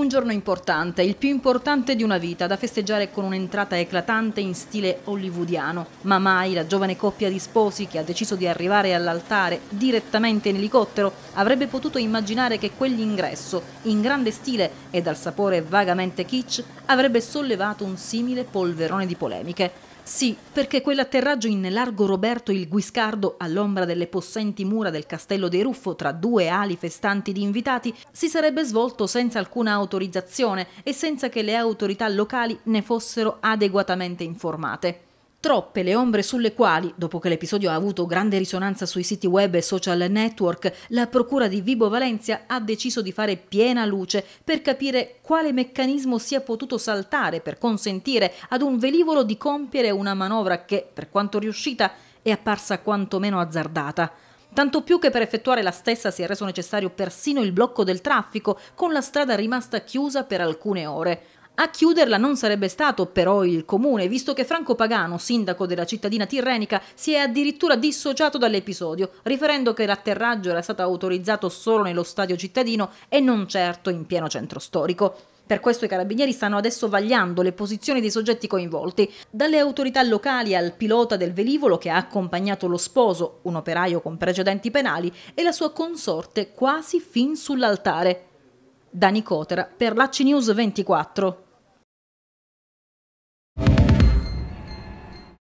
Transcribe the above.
Un giorno importante, il più importante di una vita, da festeggiare con un'entrata eclatante in stile hollywoodiano. Ma mai la giovane coppia di sposi che ha deciso di arrivare all'altare direttamente in elicottero avrebbe potuto immaginare che quell'ingresso, in grande stile e dal sapore vagamente kitsch, avrebbe sollevato un simile polverone di polemiche. Sì, perché quell'atterraggio in largo Roberto il Guiscardo, all'ombra delle possenti mura del castello dei Ruffo, tra due ali festanti di invitati, si sarebbe svolto senza alcuna autorizzazione e senza che le autorità locali ne fossero adeguatamente informate. Troppe le ombre sulle quali, dopo che l'episodio ha avuto grande risonanza sui siti web e social network, la Procura di Vibo Valencia ha deciso di fare piena luce per capire quale meccanismo sia potuto saltare per consentire ad un velivolo di compiere una manovra che, per quanto riuscita, è apparsa quantomeno azzardata. Tanto più che per effettuare la stessa si è reso necessario persino il blocco del traffico, con la strada rimasta chiusa per alcune ore. A chiuderla non sarebbe stato però il comune, visto che Franco Pagano, sindaco della cittadina tirrenica, si è addirittura dissociato dall'episodio, riferendo che l'atterraggio era stato autorizzato solo nello stadio cittadino e non certo in pieno centro storico. Per questo i carabinieri stanno adesso vagliando le posizioni dei soggetti coinvolti, dalle autorità locali al pilota del velivolo che ha accompagnato lo sposo, un operaio con precedenti penali, e la sua consorte quasi fin sull'altare. Da Nicotera per Lacci News 24.